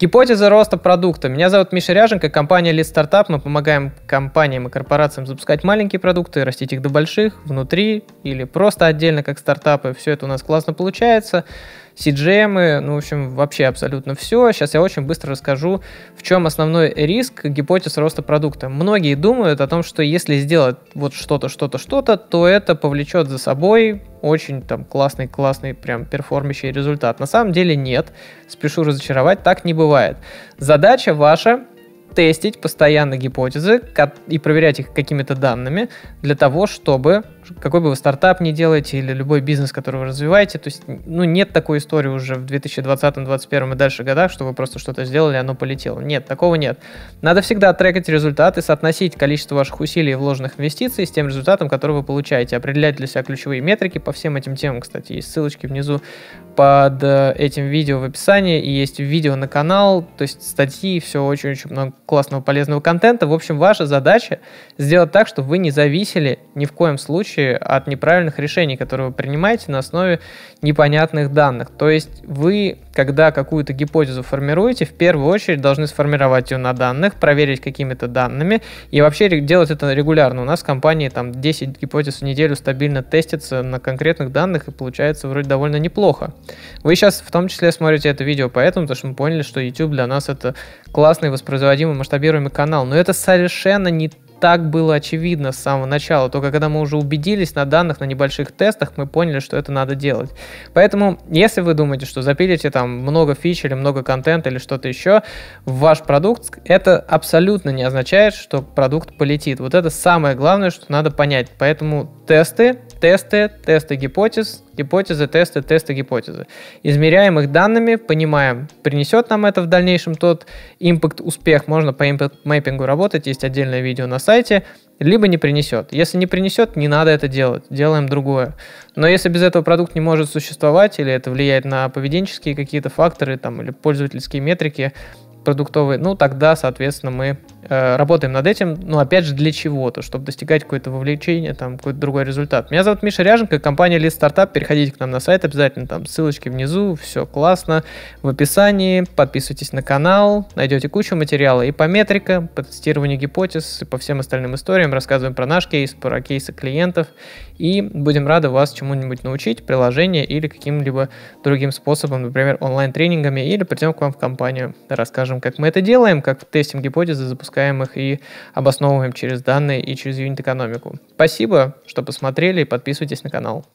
Гипотеза роста продукта. Меня зовут Миша Ряженко, компания Lead Startup. Мы помогаем компаниям и корпорациям запускать маленькие продукты, растить их до больших, внутри или просто отдельно, как стартапы. Все это у нас классно получается. CGM, эм ну, в общем, вообще абсолютно все. Сейчас я очень быстро расскажу, в чем основной риск гипотез роста продукта. Многие думают о том, что если сделать вот что-то, что-то, что-то, то это повлечет за собой очень там классный-классный прям перформящий результат. На самом деле нет, спешу разочаровать, так не бывает. Задача ваша тестить постоянно гипотезы и проверять их какими-то данными для того, чтобы какой бы вы стартап ни делаете или любой бизнес, который вы развиваете, то есть, ну, нет такой истории уже в 2020, 2021 и дальше годах, что вы просто что-то сделали, оно полетело. Нет, такого нет. Надо всегда трекать результаты, соотносить количество ваших усилий и вложенных инвестиций с тем результатом, который вы получаете, определять для себя ключевые метрики по всем этим темам, кстати, есть ссылочки внизу под э, этим видео в описании, и есть видео на канал, то есть статьи, все очень-очень много классного, полезного контента. В общем, ваша задача сделать так, чтобы вы не зависели ни в коем случае помощи от неправильных решений, которые вы принимаете на основе непонятных данных. То есть вы, когда какую-то гипотезу формируете, в первую очередь должны сформировать ее на данных, проверить какими-то данными и вообще делать это регулярно. У нас в компании там 10 гипотез в неделю стабильно тестится на конкретных данных и получается вроде довольно неплохо. Вы сейчас в том числе смотрите это видео поэтому, потому что мы поняли, что YouTube для нас это классный, воспроизводимый, масштабируемый канал. Но это совершенно не так было очевидно с самого начала. Только когда мы уже убедились на данных, на небольших тестах, мы поняли, что это надо делать. Поэтому, если вы думаете, что запилите там много фич или много контента или что-то еще в ваш продукт, это абсолютно не означает, что продукт полетит. Вот это самое главное, что надо понять. Поэтому тесты тесты, тесты гипотез, гипотезы, тесты, тесты, гипотезы. Измеряем их данными, понимаем, принесет нам это в дальнейшем тот импакт, успех. Можно по импакт мейпингу работать, есть отдельное видео на сайте, либо не принесет. Если не принесет, не надо это делать, делаем другое. Но если без этого продукт не может существовать, или это влияет на поведенческие какие-то факторы, там, или пользовательские метрики продуктовые, ну, тогда, соответственно, мы Э, работаем над этим, но опять же для чего-то, чтобы достигать какое-то вовлечение, там, какой-то другой результат. Меня зовут Миша Ряженко, компания Лист Стартап, переходите к нам на сайт обязательно, там ссылочки внизу, все классно, в описании, подписывайтесь на канал, найдете кучу материала и по метрикам, по тестированию гипотез, и по всем остальным историям, рассказываем про наш кейс, про кейсы клиентов, и будем рады вас чему-нибудь научить, приложение или каким-либо другим способом, например, онлайн-тренингами, или придем к вам в компанию, расскажем, как мы это делаем, как тестим гипотезы, запускаем запускаем их и обосновываем через данные и через юнит-экономику. Спасибо, что посмотрели, подписывайтесь на канал.